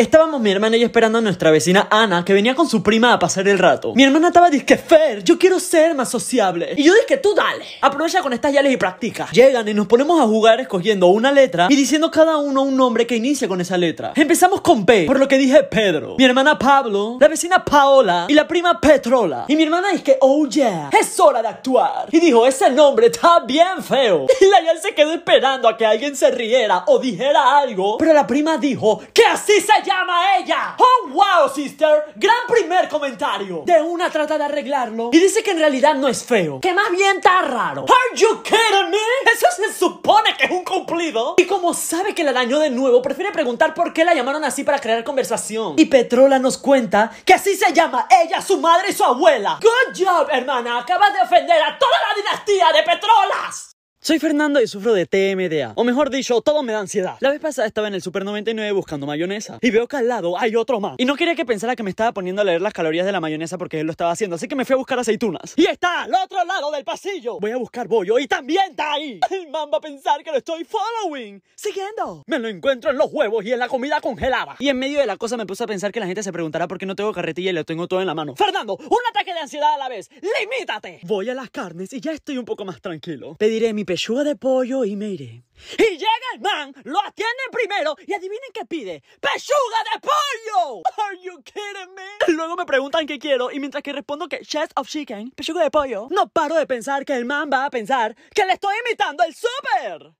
Estábamos mi hermana y yo esperando a nuestra vecina Ana, que venía con su prima a pasar el rato. Mi hermana estaba disque Fer, yo quiero ser más sociable. Y yo dije, tú dale, aprovecha con estas yales y practica. Llegan y nos ponemos a jugar escogiendo una letra y diciendo cada uno un nombre que inicie con esa letra. Empezamos con P, por lo que dije Pedro. Mi hermana Pablo, la vecina Paola y la prima Petrola. Y mi hermana es oh yeah, es hora de actuar. Y dijo, ese nombre está bien feo. Y la yal se quedó esperando a que alguien se riera o dijera algo. Pero la prima dijo, que así se llama ella. ¡Oh, wow, sister! Gran primer comentario. De una trata de arreglarlo y dice que en realidad no es feo, que más bien está raro. ¿Are you kidding me? Eso se supone que es un cumplido. Y como sabe que la dañó de nuevo, prefiere preguntar por qué la llamaron así para crear conversación. Y Petrola nos cuenta que así se llama ella, su madre y su abuela. Good job, hermana. Acabas de ofender a toda la dinastía de Petrolas. Soy Fernando y sufro de TMDA, o mejor dicho, todo me da ansiedad. La vez pasada estaba en el Super 99 buscando mayonesa y veo que al lado hay otro más. Y no quería que pensara que me estaba poniendo a leer las calorías de la mayonesa porque él lo estaba haciendo, así que me fui a buscar aceitunas. Y está al otro lado del pasillo. Voy a buscar bollo y también está ahí. El man va a pensar que lo estoy following, siguiendo. Me lo encuentro en los huevos y en la comida congelada. Y en medio de la cosa me puse a pensar que la gente se preguntará por qué no tengo carretilla y lo tengo todo en la mano. Fernando, un ataque de ansiedad a la vez. Limítate. Voy a las carnes y ya estoy un poco más tranquilo. Pediré mi pechuga de pollo y me iré. Y llega el man, lo atienden primero y adivinen qué pide. ¡Pechuga de pollo! Are you kidding me? Luego me preguntan qué quiero y mientras que respondo que chest of chicken, pechuga de pollo, no paro de pensar que el man va a pensar que le estoy imitando el súper.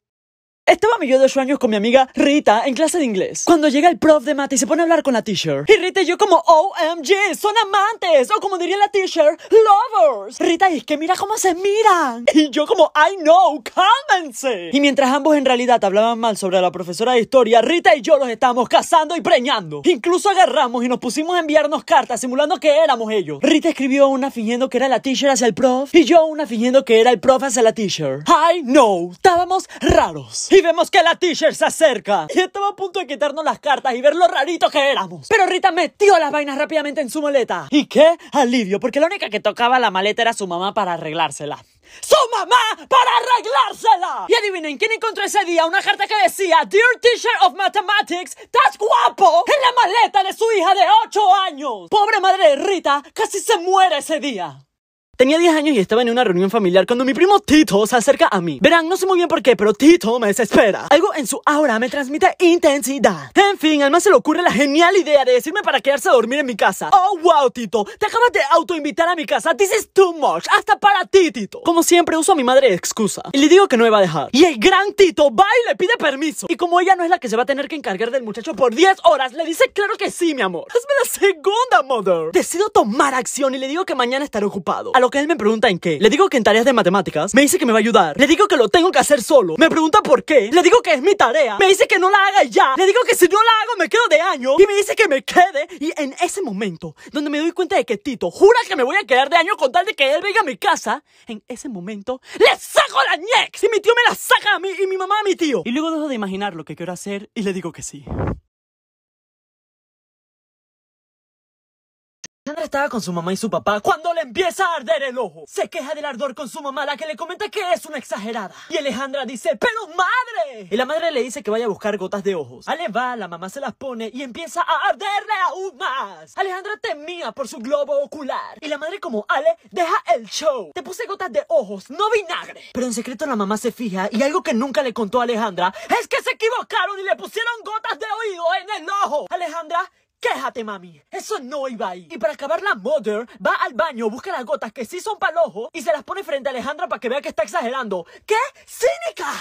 Estaba mi yo de 8 años con mi amiga Rita en clase de inglés. Cuando llega el prof de mate y se pone a hablar con la teacher. Y Rita y yo como, OMG, son amantes. O como diría la teacher, lovers. Rita dice que mira cómo se miran. Y yo como, I know, cálmense. Y mientras ambos en realidad hablaban mal sobre la profesora de historia, Rita y yo los estábamos casando y preñando. Incluso agarramos y nos pusimos a enviarnos cartas simulando que éramos ellos. Rita escribió una fingiendo que era la teacher hacia el prof. Y yo una fingiendo que era el prof hacia la teacher. I know, estábamos raros. Y vemos que la teacher se acerca. Y estaba a punto de quitarnos las cartas y ver lo rarito que éramos. Pero Rita metió las vainas rápidamente en su maleta. ¿Y qué? Alivio, porque la única que tocaba la maleta era su mamá para arreglársela. ¡Su mamá para arreglársela! Y adivinen, ¿quién encontró ese día una carta que decía Dear Teacher of Mathematics, estás guapo en la maleta de su hija de 8 años? Pobre madre de Rita, casi se muere ese día. Tenía 10 años y estaba en una reunión familiar cuando mi primo Tito se acerca a mí. Verán, no sé muy bien por qué, pero Tito me desespera. Algo en su aura me transmite intensidad. En fin, al se le ocurre la genial idea de decirme para quedarse a dormir en mi casa. Oh, wow, Tito, te acabas de autoinvitar a mi casa. This is too much. Hasta para ti, Tito. Como siempre, uso a mi madre de excusa. Y le digo que no me va a dejar. Y el gran Tito va y le pide permiso. Y como ella no es la que se va a tener que encargar del muchacho por 10 horas, le dice claro que sí, mi amor. Hazme la segunda, mother. Decido tomar acción y le digo que mañana estaré ocupado. A que él me pregunta en qué. Le digo que en tareas de matemáticas. Me dice que me va a ayudar. Le digo que lo tengo que hacer solo. Me pregunta por qué. Le digo que es mi tarea. Me dice que no la haga ya. Le digo que si no la hago me quedo de año. Y me dice que me quede. Y en ese momento, donde me doy cuenta de que Tito jura que me voy a quedar de año con tal de que él venga a mi casa, en ese momento, ¡le saco la ñex! Y mi tío me la saca a mí y mi mamá a mi tío. Y luego dejo de imaginar lo que quiero hacer y le digo que sí. estaba con su mamá y su papá cuando le empieza a arder el ojo. Se queja del ardor con su mamá, la que le comenta que es una exagerada. Y Alejandra dice, pero madre. Y la madre le dice que vaya a buscar gotas de ojos. Ale va, la mamá se las pone y empieza a arderle aún más. Alejandra temía por su globo ocular. Y la madre como, Ale, deja el show. Te puse gotas de ojos, no vinagre. Pero en secreto la mamá se fija y algo que nunca le contó a Alejandra es que se equivocaron y le pusieron gotas de oído en el ojo. Alejandra Quéjate, mami. Eso no iba ahí. Y para acabar, la mother va al baño, busca las gotas que sí son para el ojo y se las pone frente a Alejandra para que vea que está exagerando. ¡Qué cínica!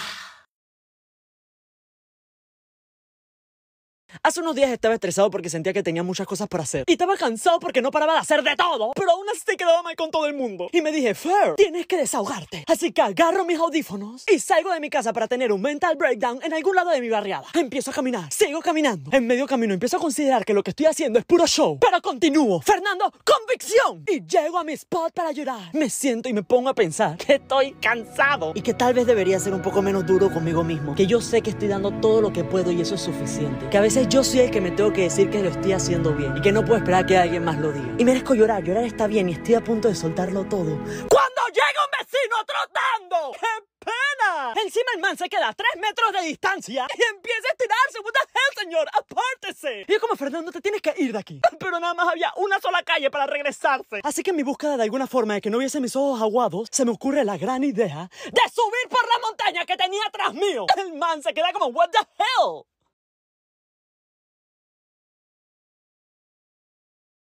Hace unos días estaba estresado porque sentía que tenía muchas cosas por hacer. Y estaba cansado porque no paraba de hacer de todo. Pero aún así quedaba mal con todo el mundo. Y me dije, Fer, tienes que desahogarte. Así que agarro mis audífonos y salgo de mi casa para tener un mental breakdown en algún lado de mi barriada. Empiezo a caminar, sigo caminando. En medio camino empiezo a considerar que lo que estoy haciendo es puro show. Pero continúo. Fernando, convicción. Y llego a mi spot para llorar. Me siento y me pongo a pensar que estoy cansado. Y que tal vez debería ser un poco menos duro conmigo mismo. Que yo sé que estoy dando todo lo que puedo y eso es suficiente. Que a veces yo soy el que me tengo que decir que lo estoy haciendo bien y que no puedo esperar que alguien más lo diga. Y merezco llorar, llorar está bien y estoy a punto de soltarlo todo. ¡Cuando llega un vecino trotando! ¡Qué pena! Encima el man se queda a tres metros de distancia y empieza a estirarse. ¡What the hell, señor! ¡Apártese! Y es como, Fernando, te tienes que ir de aquí. Pero nada más había una sola calle para regresarse. Así que en mi búsqueda de alguna forma de que no hubiese mis ojos aguados, se me ocurre la gran idea de subir por la montaña que tenía TRAS mío. El man se queda como, ¿What the hell?